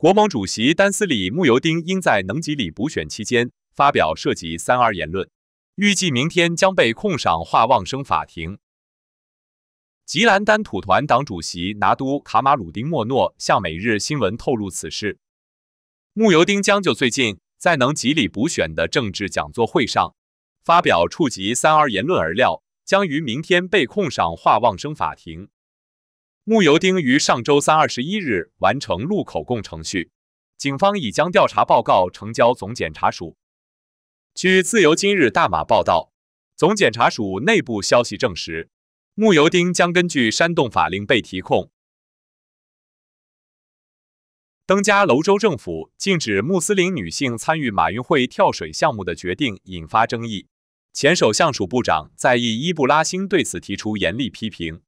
国盟主席丹斯里穆尤丁应在能吉里补选期间发表涉及三 R 言论，预计明天将被控上化旺生法庭。吉兰丹土团党主席拿督卡马鲁丁莫诺向《每日新闻》透露此事：穆尤丁将就最近在能吉里补选的政治讲座会上发表触及三 R 言论而料将于明天被控上化旺生法庭。慕尤丁于上周三二十一日完成录口供程序，警方已将调查报告呈交总检察署。据《自由今日大马》报道，总检察署内部消息证实，慕尤丁将根据煽动法令被提控。登加楼州政府禁止穆斯林女性参与马运会跳水项目的决定引发争议，前首相署部长在也伊布拉星对此提出严厉批评。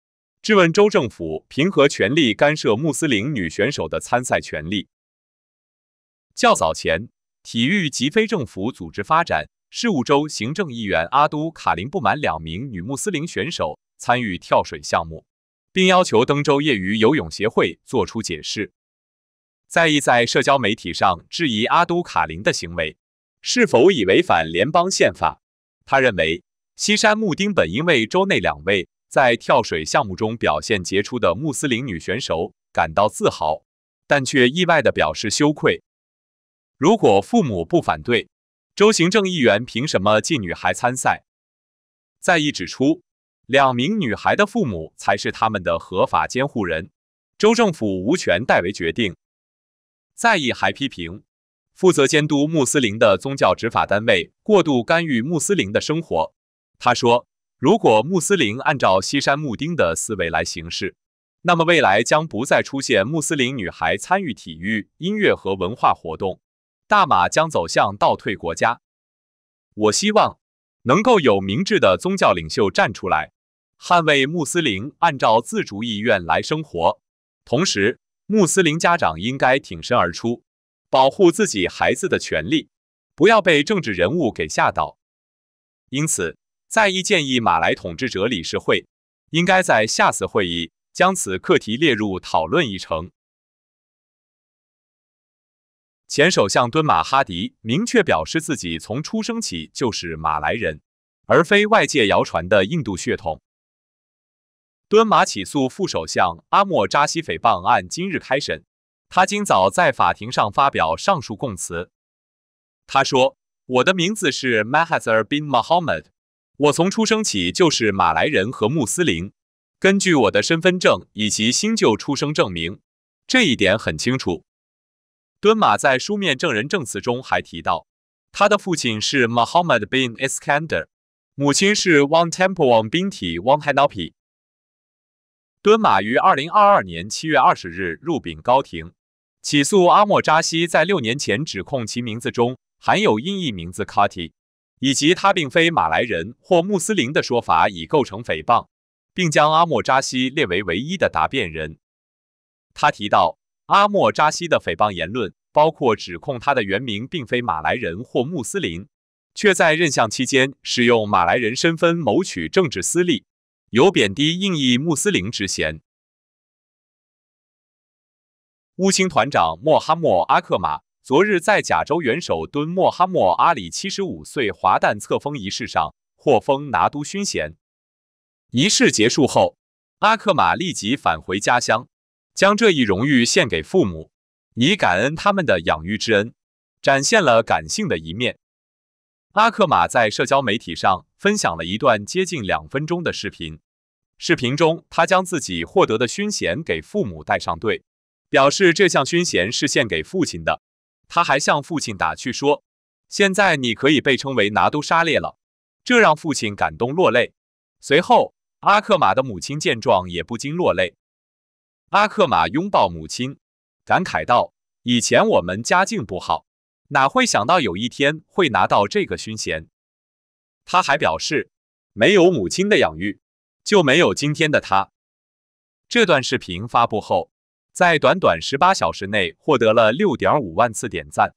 质问州政府凭何权力干涉穆斯林女选手的参赛权利。较早前，体育及非政府组织发展事务州行政议员阿都卡林不满两名女穆斯林选手参与跳水项目，并要求登州业余游泳协会作出解释。在意在社交媒体上质疑阿都卡林的行为是否已违反联邦宪法。他认为西山木丁本应为州内两位。在跳水项目中表现杰出的穆斯林女选手感到自豪，但却意外地表示羞愧。如果父母不反对，州行政议员凭什么禁女孩参赛？在意指出，两名女孩的父母才是他们的合法监护人，州政府无权代为决定。在意还批评，负责监督穆斯林的宗教执法单位过度干预穆斯林的生活。他说。如果穆斯林按照西山穆丁的思维来行事，那么未来将不再出现穆斯林女孩参与体育、音乐和文化活动，大马将走向倒退国家。我希望能够有明智的宗教领袖站出来，捍卫穆斯林按照自主意愿来生活，同时穆斯林家长应该挺身而出，保护自己孩子的权利，不要被政治人物给吓倒。因此。再一建议，马来统治者理事会应该在下次会议将此课题列入讨论议程。前首相敦马哈迪明确表示，自己从出生起就是马来人，而非外界谣传的印度血统。敦马起诉副首相阿莫扎西诽谤案今日开审，他今早在法庭上发表上述供词。他说：“我的名字是 Mahathir bin Muhammad。”我从出生起就是马来人和穆斯林，根据我的身份证以及新旧出生证明，这一点很清楚。敦马在书面证人证词中还提到，他的父亲是 Muhammad bin Iskander，母亲是 Wan t e m p l e w a n Bin t i Wan Hanapi。敦马于二零二二年七月二十日入禀高庭，起诉阿莫扎西在六年前指控其名字中含有音译名字 k a t i 以及他并非马来人或穆斯林的说法已构成诽谤，并将阿莫扎西列为唯一的答辩人。他提到，阿莫扎西的诽谤言论包括指控他的原名并非马来人或穆斯林，却在任相期间使用马来人身份谋取政治私利，有贬低印裔穆斯林之嫌。乌青团长莫哈莫阿克马。昨日在甲州元首敦莫哈默阿里七十五岁华诞册封仪式上获封拿督勋衔。仪式结束后，阿克玛立即返回家乡，将这一荣誉献给父母，以感恩他们的养育之恩，展现了感性的一面。阿克玛在社交媒体上分享了一段接近两分钟的视频，视频中他将自己获得的勋衔给父母戴上，对表示这项勋衔是献给父亲的。他还向父亲打趣说：“现在你可以被称为拿督沙列了。”这让父亲感动落泪。随后，阿克玛的母亲见状也不禁落泪。阿克玛拥抱母亲，感慨道：“以前我们家境不好，哪会想到有一天会拿到这个勋衔？”他还表示：“没有母亲的养育，就没有今天的他。”这段视频发布后。在短短十八小时内获得了六点五万次点赞。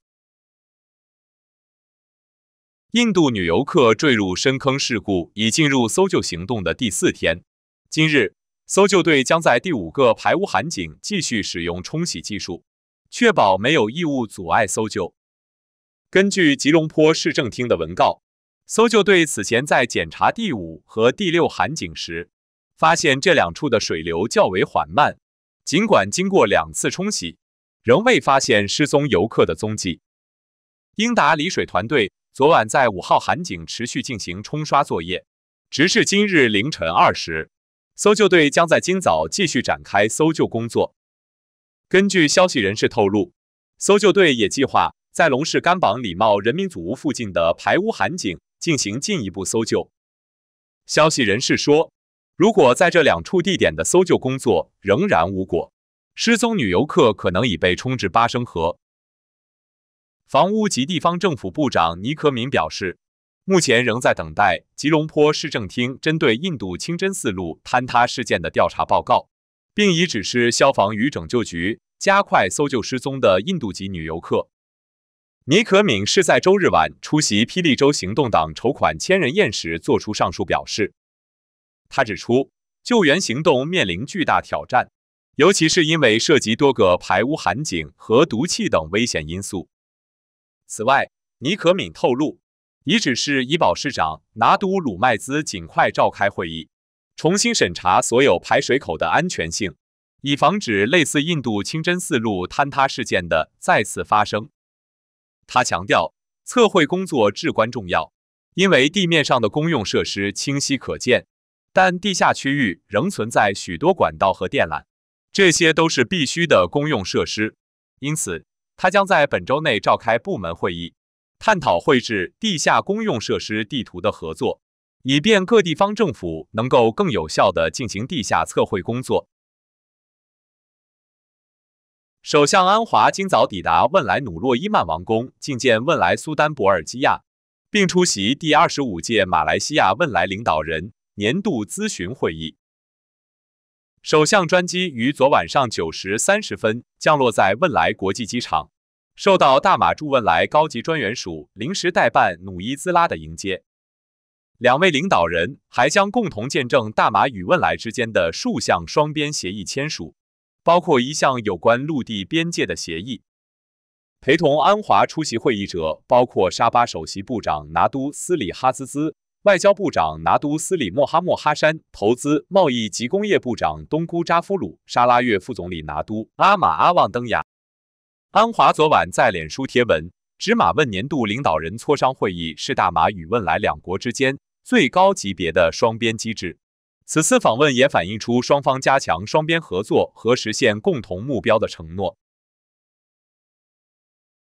印度女游客坠入深坑事故已进入搜救行动的第四天，今日搜救队将在第五个排污涵井继续使用冲洗技术，确保没有异物阻碍搜救。根据吉隆坡市政厅的文告，搜救队此前在检查第五和第六涵井时，发现这两处的水流较为缓慢。尽管经过两次冲洗，仍未发现失踪游客的踪迹。英达离水团队昨晚在五号涵井持续进行冲刷作业，直至今日凌晨二时。搜救队将在今早继续展开搜救工作。根据消息人士透露，搜救队也计划在龙市甘榜里茂人民祖屋附近的排污涵井进行进一步搜救。消息人士说。如果在这两处地点的搜救工作仍然无果，失踪女游客可能已被冲至巴生河。房屋及地方政府部长尼可敏表示，目前仍在等待吉隆坡市政厅针对印度清真寺路坍塌事件的调查报告，并已指示消防与拯救局加快搜救失踪的印度籍女游客。尼可敏是在周日晚出席霹雳州行动党筹款千人宴时作出上述表示。他指出，救援行动面临巨大挑战，尤其是因为涉及多个排污涵井和毒气等危险因素。此外，尼可敏透露，已指示怡保市长拿督鲁麦兹尽快召开会议，重新审查所有排水口的安全性，以防止类似印度清真寺路坍塌事件的再次发生。他强调，测绘工作至关重要，因为地面上的公用设施清晰可见。但地下区域仍存在许多管道和电缆，这些都是必须的公用设施。因此，他将在本周内召开部门会议，探讨绘制地下公用设施地图的合作，以便各地方政府能够更有效地进行地下测绘工作。首相安华今早抵达汶莱努洛伊曼王宫觐见汶莱苏丹博尔基亚，并出席第二十五届马来西亚汶莱领导人。年度咨询会议，首相专机于昨晚上九时三十分降落在汶莱国际机场，受到大马驻汶莱高级专员署临时代办努伊兹拉的迎接。两位领导人还将共同见证大马与汶莱之间的数项双边协议签署，包括一项有关陆地边界的协议。陪同安华出席会议者包括沙巴首席部长拿督斯里哈兹兹。外交部长拿督斯里莫哈莫哈山、投资贸易及工业部长东姑扎夫鲁沙拉月、副总理拿督阿马阿旺登雅安华昨晚在脸书贴文，直马问年度领导人磋商会议是大马与汶莱两国之间最高级别的双边机制。此次访问也反映出双方加强双边合作和实现共同目标的承诺。